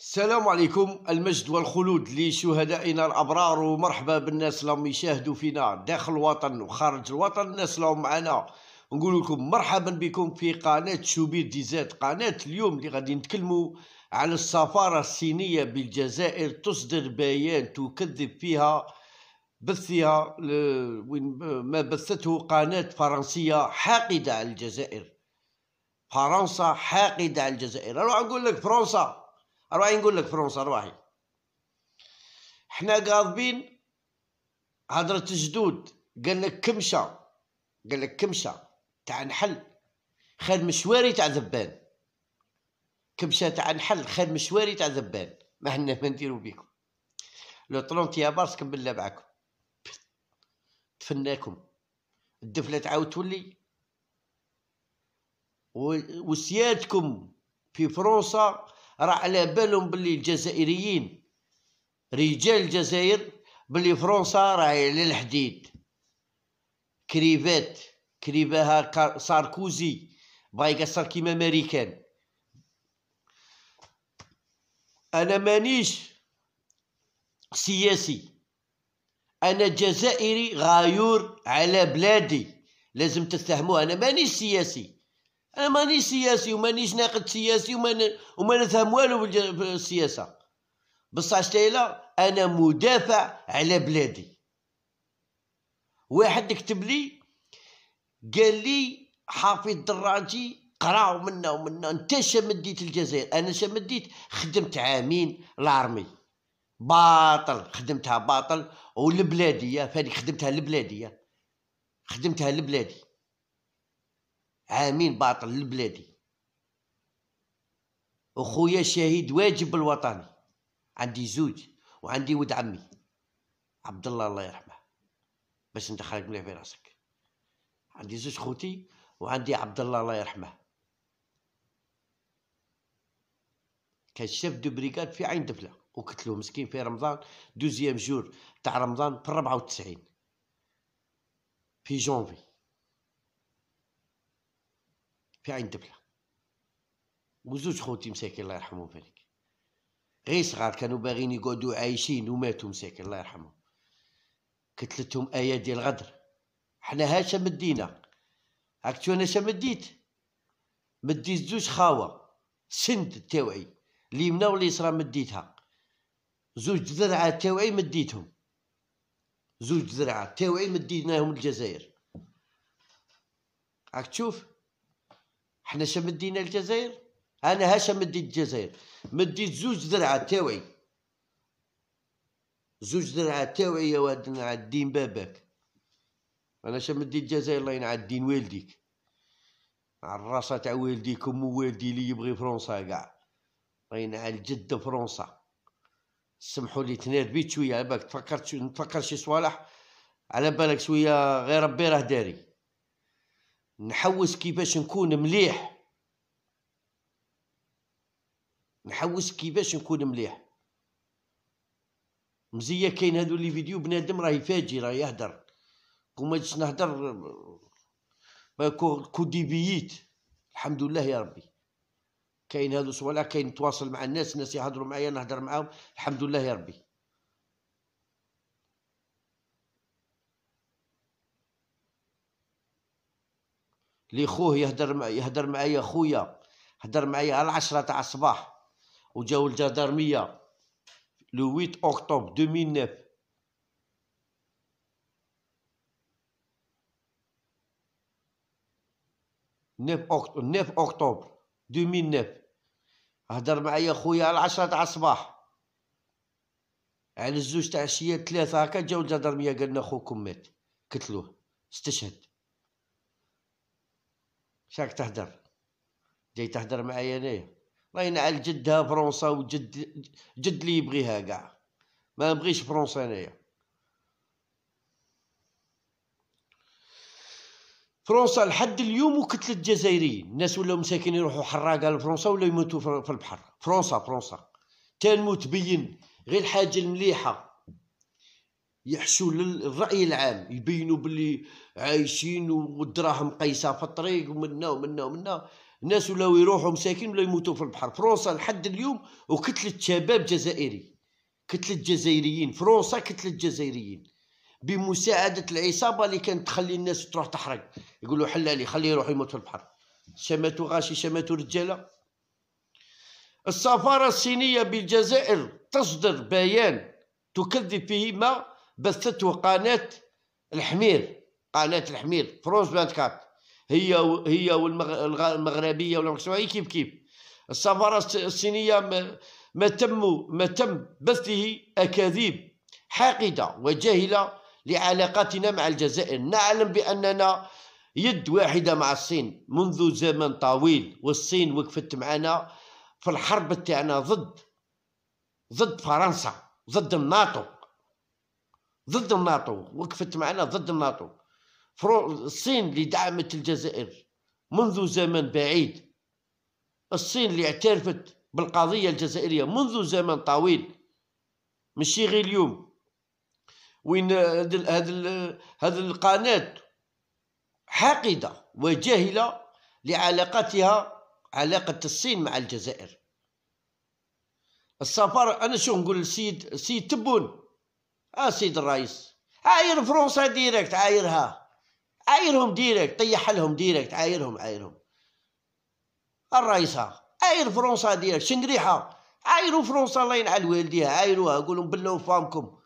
السلام عليكم المجد والخلود لشهدائنا الابرار ومرحبا بالناس اللي هم يشاهدوا فينا داخل الوطن وخارج الوطن الناس اللي هم معنا نقول لكم مرحبا بكم في قناه شوبير ديزات قناه اليوم اللي غادي نتكلموا على السفاره الصينيه بالجزائر تصدر بيان تكذب فيها بثها ما بثته قناه فرنسيه حاقده على الجزائر فرنسا حاقده على الجزائر انا نقول لك فرنسا أرواحي نقول لك فرنسا أرواحي حنا قاضبين هضرة جدود قال لك كمشة قال لك كمشة تاع نحل خير مشواري تاع ذبان كمشة تاع نحل خير مشواري تاع ذبان ما حنا ما نديرو بيكم لو طلونت يا بارس كمل معاكم تفناكم الدفلة تعاود تولي وسيادكم في فرنسا راه على بالهم باللي الجزائريين رجال الجزائر باللي فرنسا راهي على الحديد كريفات كريفاها ساركوزي بغا يقصر كيما امريكان انا مانيش سياسي انا جزائري غايور على بلادي لازم تتفهموا انا مانيش سياسي انا مانيش سياسي ومانيش ناقد سياسي وما وما نفهم والو بالسياسه بصح شتايلا انا مدافع على بلادي واحد كتب لي قال لي حافظ دراجي قراو منا ومنا انت شمديت الجزائر انا شمديت خدمت عامين لارمي باطل خدمتها باطل والبلاديه فهذيك خدمتها البلاديه خدمتها البلادي عامين باطل لبلادي وخويا شهيد واجب الوطني عندي زوج وعندي ود عمي عبد الله الله يرحمه باش ندخلك مليح في راسك عندي زوج خوتي وعندي عبد الله الله يرحمه كان شاف دو بريكاد في عين دفله وقتلو مسكين في رمضان دوزيام جور تاع رمضان في 94 في جونفي في عين دبله وزوج خوتي مساكين الله يرحمهم فيك غير صغار كانوا باغيين يقعدوا عايشين وماتوا مساكين الله يرحمهم كتلتهم ايادي الغدر حنا هاشا مدينا هاك انا شمديت مديت زوج خاوه سند تاوعي اليمنى واليسرى مديتها زوج ذرعات تاوعي مديتهم زوج ذرعات تاوعي مديناهم الجزائر راك تشوف حنا شمدينا الجزائر انا هاشا مديت الجزائر مديت زوج درعات تاوعي زوج درعات تاوعي يا واد نعدين باباك انا شمديت الجزائر الله ينعدين والديك على الراسه تاع والديك ام والدي اللي يبغي فرنسا كاع الله على الجد فرنسا سمحوا لي تنير بيت شويه على بالك تفكرت نتفكر شي صوالح على بالك شويه غير ربي راه داري نحوس كيفاش نكون مليح نحوس كيفاش نكون مليح مزية كاين هادو لي فيديو بنادم راه يفاجي راه يهدر كون ما جيتش نهدر كوديبييت الحمد لله يا ربي كاين هادو صوالح كاين نتواصل مع الناس الناس يهضروا معايا نهدر معاهم الحمد لله يا ربي لي خوه يهدر يهدر معايا خويا هدر معايا على العشرة تاع الصباح وجاو الجدارمية لو 8 اكتوبر 2009 9 اكتوبر 9 اكتوبر 2009 هدر معايا خويا على العشرة تاع الصباح على يعني الزوج تاع العشية تلاثة هكا جاو الجدارمية قالنا خوكم مات قتلوه استشهد شاك تهدر جاي تهدر معايا انايا راهي على جدها فرنسا وجد جد لي يبغيها كاع ما نبغيش فرنسا انايا فرنسا لحد اليوم وكتلة الجزائريين الناس ولاو مساكين يروحوا حراقة لفرنسا ولا يموتوا في البحر فرنسا فرنسا تنموت بين غير الحاجة المليحة يحشوا للرأي العام يبينوا باللي عايشين والدراهم قيسة في الطريق ومنا ومنا ومنا الناس ولاو يروحوا مساكين ولا يموتوا في البحر فرنسا لحد اليوم وكتلة شباب جزائري كتلة جزائريين فرنسا كتلة جزائريين بمساعدة العصابة اللي كانت تخلي الناس تروح تحرق يقولوا حلالي خليه يروح يموت في البحر شماتوا غاشي شماتوا رجالة السفارة الصينية بالجزائر تصدر بيان تكذب فيه ما بثته قناه الحمير قناه الحمير فرونس 24 هي هي والمغربيه ولا هي كيف كيف السفاره الصينيه ما, ما تم ما تم بثه اكاذيب حاقده وجاهله لعلاقاتنا مع الجزائر نعلم باننا يد واحده مع الصين منذ زمن طويل والصين وقفت معنا في الحرب تاعنا ضد ضد فرنسا ضد الناتو ضد الناتو وقفت معنا ضد الناتو الصين اللي دعمت الجزائر منذ زمن بعيد الصين اللي اعترفت بالقضية الجزائرية منذ زمن طويل مشي غير اليوم وين هذه هذا القناة حاقدة وجاهلة لعلاقتها علاقة الصين مع الجزائر السفارة أنا شو نقول السيد السيد تبون السيد الرئيس عاير فرنسا ديريكت عايرها عايرهم ديريكت طيح لهم ديريكت عايرهم عايرهم الرئيسة عاير فرنسا ديريكت شنقريحة عايروا فرنسا الله ينعل الوالديها عايروها قولهم لهم فامكم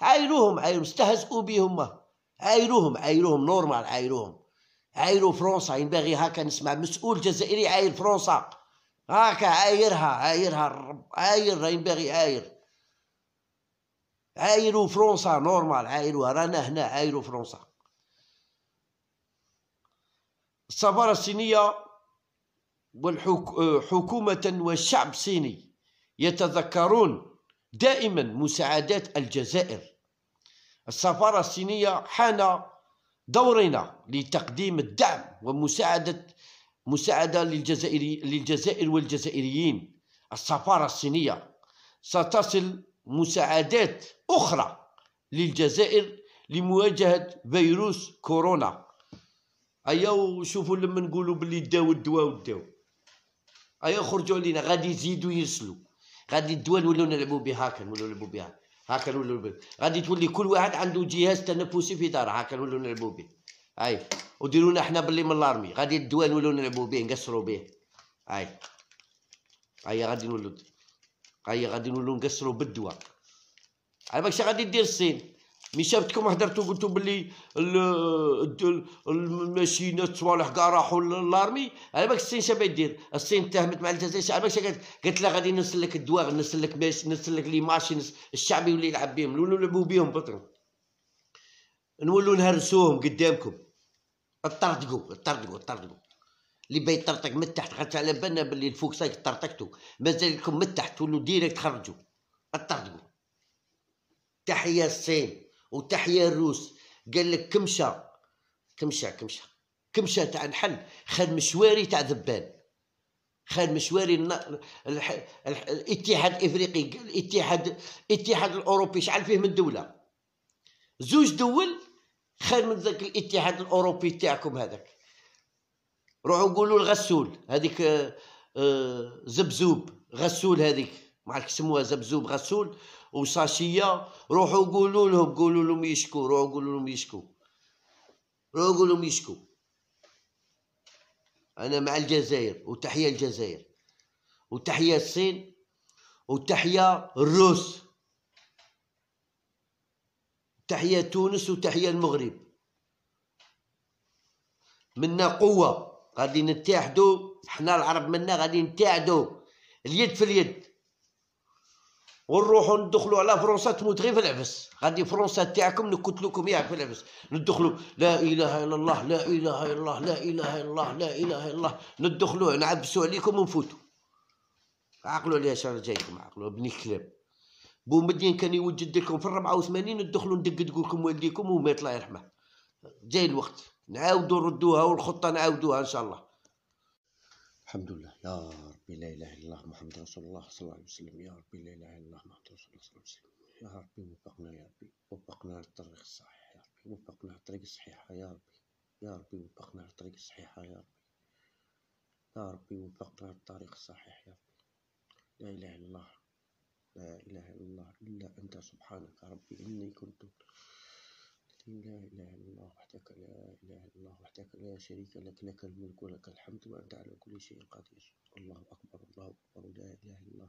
عايروهم عايروهم استهزئوا بهم عايروهم عايروهم نورمال عايروهم عايروا فرنسا ينبغي هكا نسمع مسؤول جزائري عاير فرنسا هكا عايرها عايرها عاير ينبغي عاير عايروا فرنسا نورمال عايروا رانا هنا عايروا فرنسا السفاره الصينيه والحكومه والشعب الصيني يتذكرون دائما مساعدات الجزائر السفاره الصينيه حان دورنا لتقديم الدعم ومساعده مساعده للجزائر للجزائر والجزائريين السفاره الصينيه ستصل مساعدات أخرى للجزائر لمواجهة فيروس كورونا أيا وشوفوا لما نقولوا باللي داو الدواء والداو أيا خرجوا علينا غادي يزيدوا يسلوا غادي الدواء ولاو نلعبوا بها هاكا ولاو نلعبوا بها هاكا ولاو غادي تولي كل واحد عنده جهاز تنفسي في دار هاكا ولاو نلعبوا به أي وديروا لنا حنا باللي من الارمي غادي الدواء ولاو نلعبوا به نقصروا به أي أي غادي نولوا هيا غادي نولو نقصرو بالدواء على بالك غادي دير الصين مي شافتكم هدرتو قلتو بلي الماشينات صوالح كاع راحوا للارمي على بالك الصين شنو دير الصين تهمت مع الجزائر على بالك قالت لها غادي نسلك الدواء نسلك نرسل باش نرسل لي ماشين الشعب يولي يلعب بهم نولو نلعبو بهم بطرون نولو نهرسوهم قدامكم اطردقوا اطردقوا اطردقوا اللي بيت يطرطق من تحت خاطر على بالنا باللي الفوق سايق طرطقتو مازال لكم من تحت تولوا ديريكت خرجوا اطردوا تحيه الصين وتحيه الروس قال لك كمشه كمشه كمشه كمشه تاع الحل خد مشواري تاع ذبان خد مشواري الاتحاد الافريقي الاتحاد الاتحاد الاوروبي شحال فيه من دوله زوج دول خير من ذاك الاتحاد الاوروبي تاعكم هذاك روحوا قولوا الغسول هذيك آه، آه، زبزوب غسول هذيك ما عرفت سموها زبزوب غسول وصاشيه روحوا قولوا لهم قولوا لهم يشكو روحوا قولوا لهم يشكو روحوا قولوا لهم يشكو انا مع الجزائر وتحيه الجزائر وتحيه الصين وتحيه الروس تحيه تونس وتحيه المغرب منا قوه غادي نتحدوا حنا العرب منا غادي نتحدوا اليد في اليد ونروحوا ندخلوا على فرنسا تموت غير في العبس غادي فرنسا تاعكم نقتلوكم ياك في العبس ندخلوا لا اله الا الله لا اله الا الله لا اله الا الله لا اله الا الله ندخلوا نعبسوا عليكم ونفوتوا عقلوا عليها شهر جايكم عقلوا بني كلاب بومدين كان يوجد لكم في 84 ندخلوا ندقدقوا لكم والديكم ومات الله يرحمه جاي الوقت نعاودوا نردوها والخطه نعاودوها ان شاء الله الحمد لله يا ربي لا اله الا الله محمد رسول الله صلى الله عليه وسلم يا ربي لا اله الا الله محمد رسول الله صلى الله عليه وسلم يا ربي وفقنا يا ربي وفقنا للطريق الصحيح يا ربي وفقنا للطريق الصحيحه يا ربي يا ربي وفقنا للطريق الصحيحه يا ربي يا ربي وفقنا للطريق الصحيح يا ربي لا اله الا الله لا اله الا الله الا انت سبحانك يا ربي اني كنت لا إله إلا الله وحدك لا إله إلا الله وحدك لا شريك لك لك الملك ولك الحمد وأنت على كل شيء قدير الله أكبر الله أكبر لا إله إلا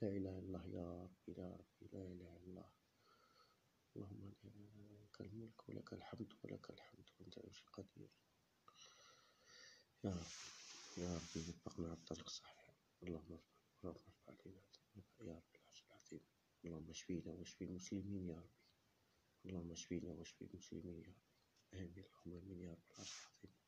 الله لا إله إلا الله يا ربي يا ربي لا إله إلا الله اللهم لك الملك ولك الحمد ولك الحمد وأنت على كل شيء قدير يا رب يا ربي وفقنا على الطريق الصحيح اللهم ارفع اللهم ارفع علينا يا رب العرش العظيم اللهم اشفينا واشفي المسلمين يا رب اللهم اشفينا واشفي المسلمين يا امين اللهم امين يا رب العالمين